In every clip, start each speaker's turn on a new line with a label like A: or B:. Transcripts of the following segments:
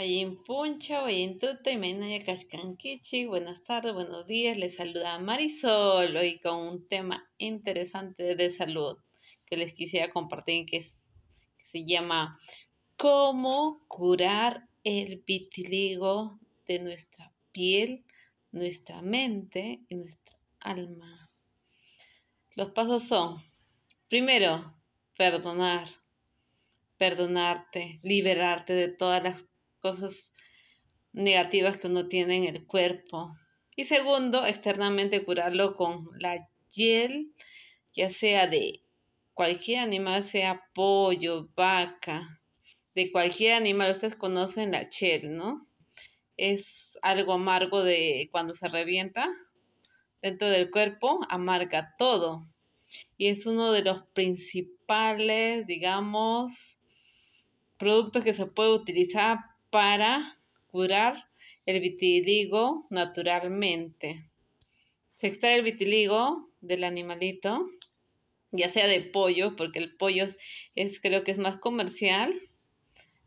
A: Allí en Puncha, hoy en Tuta, y mañana Kashkankichi, Buenas tardes, buenos días. Les saluda Marisol hoy con un tema interesante de salud que les quisiera compartir que, es, que se llama ¿Cómo curar el vitiligo de nuestra piel, nuestra mente y nuestra alma? Los pasos son, primero, perdonar, perdonarte, liberarte de todas las cosas negativas que uno tiene en el cuerpo. Y segundo, externamente curarlo con la hiel, ya sea de cualquier animal, sea pollo, vaca, de cualquier animal. Ustedes conocen la chel, ¿no? Es algo amargo de cuando se revienta dentro del cuerpo, amarga todo. Y es uno de los principales, digamos, productos que se puede utilizar para curar el vitiligo naturalmente. Se extrae el vitiligo del animalito, ya sea de pollo, porque el pollo es creo que es más comercial.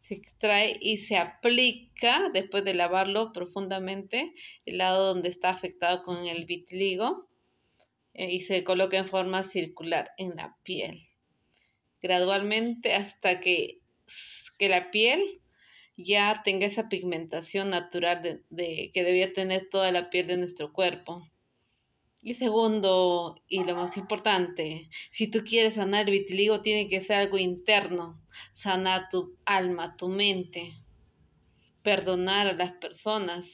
A: Se extrae y se aplica después de lavarlo profundamente el lado donde está afectado con el vitiligo eh, y se coloca en forma circular en la piel. Gradualmente hasta que, que la piel ya tenga esa pigmentación natural de, que debía tener toda la piel de nuestro cuerpo. Y segundo, y lo más importante, si tú quieres sanar el vitiligo, tiene que ser algo interno, sanar tu alma, tu mente, perdonar a las personas,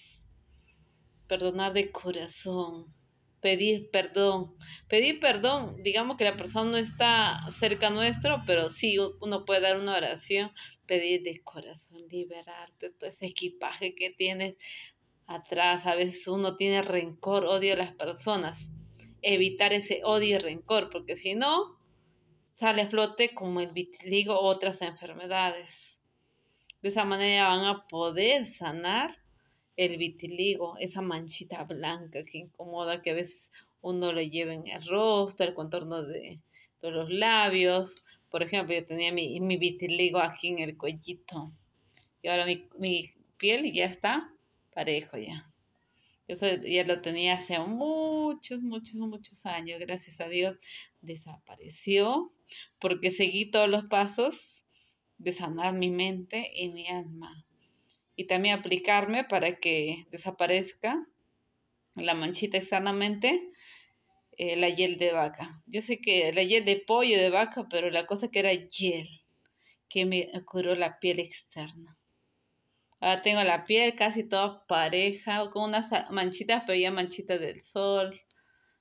A: perdonar de corazón, pedir perdón, pedir perdón, digamos que la persona no está cerca nuestro, pero sí uno puede dar una oración pedir de corazón liberarte todo ese equipaje que tienes atrás. A veces uno tiene rencor, odio a las personas. Evitar ese odio y rencor, porque si no, sale a flote como el vitiligo otras enfermedades. De esa manera van a poder sanar el vitiligo, esa manchita blanca que incomoda, que a veces uno le lleva en el rostro, el contorno de, de los labios, por ejemplo, yo tenía mi, mi vitiligo aquí en el cuellito. Y ahora mi, mi piel ya está parejo ya. Eso ya lo tenía hace muchos, muchos, muchos años. Gracias a Dios desapareció porque seguí todos los pasos de sanar mi mente y mi alma. Y también aplicarme para que desaparezca la manchita sanamente eh, la hiel de vaca. Yo sé que la hiel de pollo, de vaca, pero la cosa que era hiel, que me curó la piel externa. Ahora tengo la piel casi toda pareja, con unas manchitas, pero ya manchitas del sol,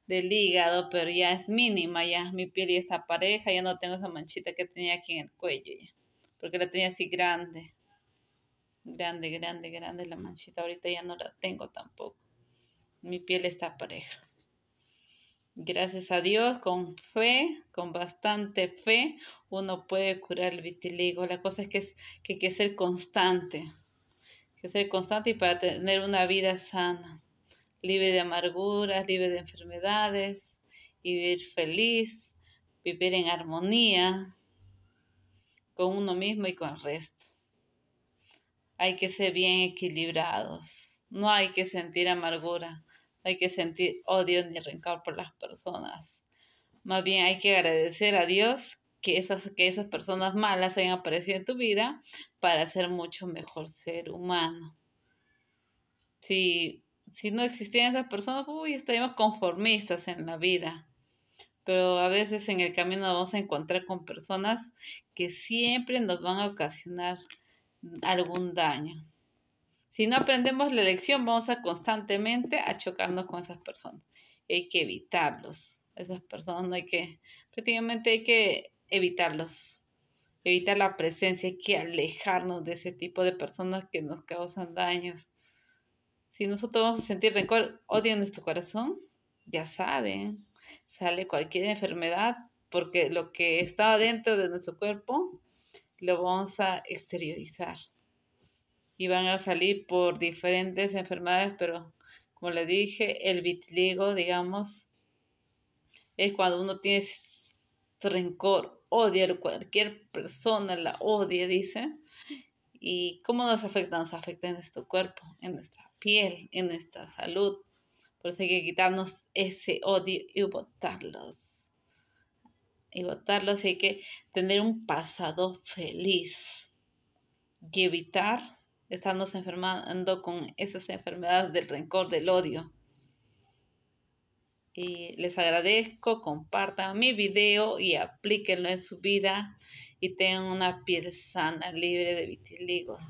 A: del hígado, pero ya es mínima, ya mi piel ya está pareja, ya no tengo esa manchita que tenía aquí en el cuello, ya, porque la tenía así grande, grande, grande, grande la manchita, ahorita ya no la tengo tampoco, mi piel está pareja. Gracias a Dios, con fe, con bastante fe, uno puede curar el vitiligo. La cosa es que, hay que ser constante, que ser constante y para tener una vida sana, libre de amarguras, libre de enfermedades, y vivir feliz, vivir en armonía con uno mismo y con el resto. Hay que ser bien equilibrados, no hay que sentir amargura hay que sentir odio ni rencor por las personas. Más bien hay que agradecer a Dios que esas, que esas personas malas hayan aparecido en tu vida para ser mucho mejor ser humano. Si, si no existían esas personas, uy, estaríamos conformistas en la vida pero a veces en el camino vamos a encontrar con personas que siempre nos van a ocasionar algún daño. Si no aprendemos la lección, vamos a constantemente a chocarnos con esas personas. Hay que evitarlos. Esas personas no hay que, prácticamente hay que evitarlos. Evitar la presencia, hay que alejarnos de ese tipo de personas que nos causan daños. Si nosotros vamos a sentir rencor, odio en nuestro corazón, ya saben, sale cualquier enfermedad porque lo que está dentro de nuestro cuerpo lo vamos a exteriorizar y van a salir por diferentes enfermedades, pero como le dije, el vitiligo, digamos, es cuando uno tiene rencor, odia cualquier persona, la odia, dice. ¿Y cómo nos afecta? Nos afecta en nuestro cuerpo, en nuestra piel, en nuestra salud. Por eso hay que quitarnos ese odio y votarlos Y votarlos y hay que tener un pasado feliz y evitar Estando enfermando con esas enfermedades del rencor, del odio. Y les agradezco, compartan mi video y aplíquenlo en su vida y tengan una piel sana, libre de vitiligos.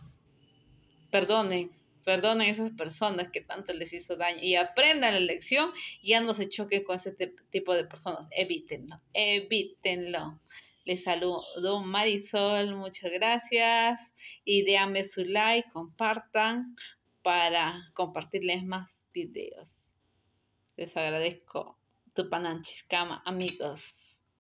A: Perdonen, perdonen a esas personas que tanto les hizo daño y aprendan la lección y ya no se choquen con este tipo de personas. Evítenlo, evítenlo. Les saludo Marisol, muchas gracias. Y déjame su like, compartan para compartirles más videos. Les agradezco. tu pananchiscama amigos.